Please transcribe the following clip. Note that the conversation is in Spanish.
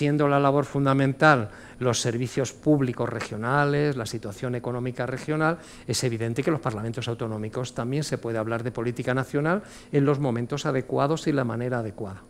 siendo la labor fundamental los servicios públicos regionales, la situación económica regional, es evidente que los parlamentos autonómicos también se puede hablar de política nacional en los momentos adecuados y la manera adecuada.